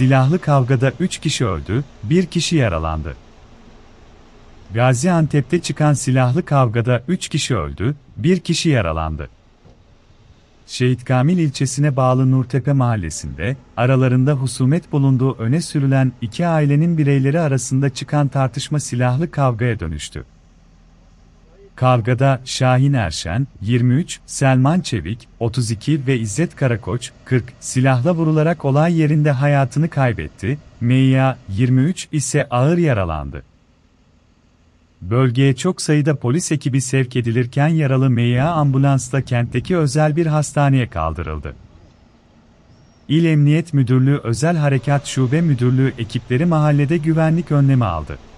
Silahlı kavgada 3 kişi öldü, 1 kişi yaralandı. Gaziantep'te çıkan silahlı kavgada 3 kişi öldü, 1 kişi yaralandı. Şehit Kamil ilçesine bağlı Nurtepe mahallesinde, aralarında husumet bulunduğu öne sürülen iki ailenin bireyleri arasında çıkan tartışma silahlı kavgaya dönüştü. Kavgada Şahin Erşen, 23, Selman Çevik, 32 ve İzzet Karakoç, 40, silahla vurularak olay yerinde hayatını kaybetti, Meyya, 23 ise ağır yaralandı. Bölgeye çok sayıda polis ekibi sevk edilirken yaralı Meyya ambulansla kentteki özel bir hastaneye kaldırıldı. İl Emniyet Müdürlüğü Özel Harekat Şube Müdürlüğü ekipleri mahallede güvenlik önlemi aldı.